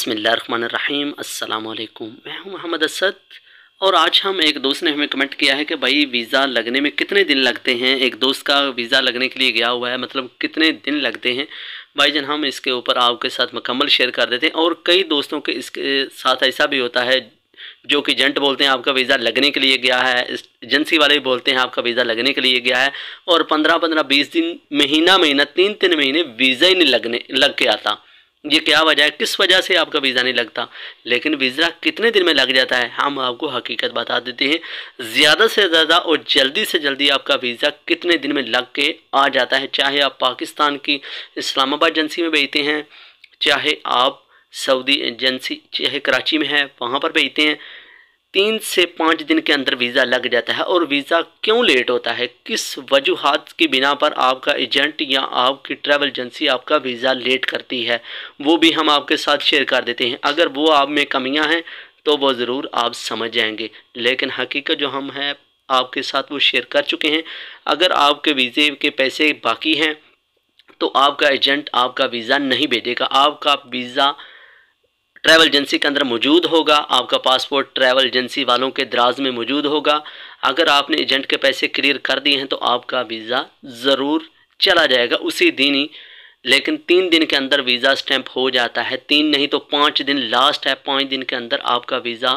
बसमीम् अल्लाम मैं हूं मोहम्मद असद और आज हम एक दोस्त ने हमें कमेंट किया है कि भाई वीज़ा लगने में कितने दिन लगते हैं एक दोस्त का वीज़ा लगने के लिए गया हुआ है मतलब कितने दिन लगते हैं भाई जान हम इसके ऊपर आपके साथ मुकम्मल शेयर कर देते हैं और कई दोस्तों के इसके साथ ऐसा भी होता है जो कि जेंट बोलते हैं आपका वीज़ा लगने के लिए गया है एजेंसी वाले भी बोलते हैं आपका वीज़ा लगने के लिए गया है और पंद्रह पंद्रह बीस दिन महीना महीना तीन तीन महीने वीज़ा ही नहीं लगने लग के आता ये क्या वजह है किस वजह से आपका वीज़ा नहीं लगता लेकिन वीज़ा कितने दिन में लग जाता है हम आपको हकीकत बता देते हैं ज़्यादा से ज़्यादा और जल्दी से जल्दी आपका वीज़ा कितने दिन में लग के आ जाता है चाहे आप पाकिस्तान की इस्लामाबाद एजेंसी में भेजते हैं चाहे आप सऊदी एजेंसी चाहे कराची में है वहाँ पर भेजते हैं तीन से पाँच दिन के अंदर वीज़ा लग जाता है और वीज़ा क्यों लेट होता है किस वजूहत की बिना पर आपका एजेंट या आपकी ट्रैवल एजेंसी आपका वीज़ा लेट करती है वो भी हम आपके साथ शेयर कर देते हैं अगर वो आप में कमियां हैं तो वो ज़रूर आप समझ जाएंगे लेकिन हकीकत जो हम हैं आपके साथ वो शेयर कर चुके हैं अगर आपके वीज़े के पैसे बाकी हैं तो आपका एजेंट आपका वीज़ा नहीं भेजेगा आपका वीज़ा ट्रैवल एजेंसी के अंदर मौजूद होगा आपका पासपोर्ट ट्रैवल एजेंसी वालों के दराज में मौजूद होगा अगर आपने एजेंट के पैसे क्लियर कर दिए हैं तो आपका वीज़ा ज़रूर चला जाएगा उसी दिन ही लेकिन तीन दिन के अंदर वीज़ा स्टैंप हो जाता है तीन नहीं तो पाँच दिन लास्ट है पाँच दिन के अंदर आपका वीज़ा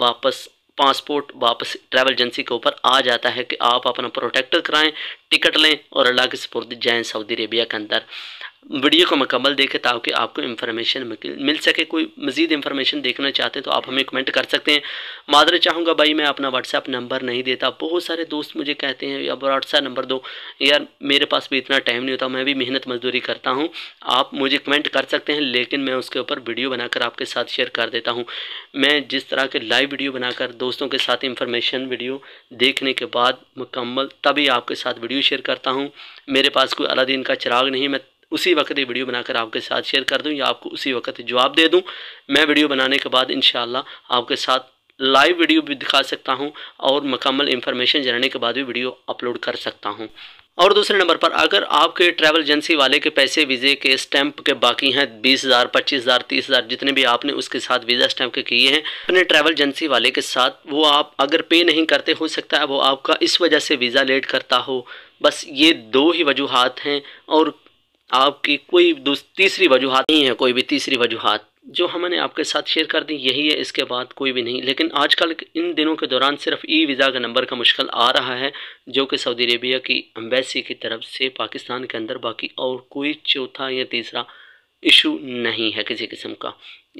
वापस पासपोर्ट वापस ट्रैवल एजेंसी के ऊपर आ जाता है कि आप अपना प्रोटेक्टर कराएं टिकट लें और अल्लाह के सपुर्द जाएँ सऊदी अरेबिया के अंदर वीडियो को मकमल देखें ताकि आपको इन्फॉर्मेशन मिल सके कोई मज़ीद इन्फॉर्मेशन देखना चाहते हैं तो आप हमें कमेंट कर सकते हैं मादर चाहूँगा भाई मैं अपना व्हाट्सअप नंबर नहीं देता बहुत सारे दोस्त मुझे कहते हैं या व्हाट्सअप नंबर दो यार मेरे पास भी इतना टाइम नहीं होता मैं भी मेहनत मजदूरी करता हूँ आप मुझे कमेंट कर सकते हैं लेकिन मैं उसके ऊपर वीडियो बनाकर आपके साथ शेयर कर देता हूँ मैं जिस तरह के लाइव वीडियो बनाकर दोस्तों के साथ इंफॉर्मेशन वीडियो देखने के बाद मुकम्मल तभी आपके साथ वीडियो शेयर करता हूँ मेरे पास कोई अलादीन का चिराग नहीं मैं उसी वक्त ये वीडियो बनाकर आपके साथ शेयर कर दूँ या आपको उसी वक्त जवाब दे दूँ मैं वीडियो बनाने के बाद इन आपके साथ लाइव वीडियो भी दिखा सकता हूँ और मकमल इन्फॉर्मेशन जानने के बाद भी वीडियो अपलोड कर सकता हूँ और दूसरे नंबर पर अगर आपके ट्रैवल एजेंसी वाले के पैसे वीज़े के स्टैंप के बाकी हैं बीस हज़ार पच्चीस हज़ार तीस हज़ार जितने भी आपने उसके साथ वीज़ा स्टैंप के किए हैं अपने ट्रैवल एजेंसी वाले के साथ वो आप अगर पे नहीं करते हो सकता है वो आपका इस वजह से वीज़ा लेट करता हो बस ये दो ही वजूहत हैं और आपकी कोई तीसरी वजूहत नहीं है कोई भी तीसरी वजूहत जो हमने आपके साथ शेयर कर दी यही है इसके बाद कोई भी नहीं लेकिन आजकल इन दिनों के दौरान सिर्फ ई वीज़ा का नंबर का मुश्किल आ रहा है जो कि सऊदी अरेबिया की अम्बेसी की तरफ से पाकिस्तान के अंदर बाकी और कोई चौथा या तीसरा इशू नहीं है किसी किस्म का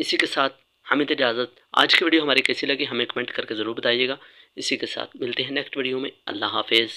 इसी के साथ हमें तो इजाज़त आज की वीडियो हमारी कैसी लगी हमें कमेंट करके ज़रूर बताइएगा इसी के साथ मिलते हैं नेक्स्ट वीडियो में अल्लाह हाफिज़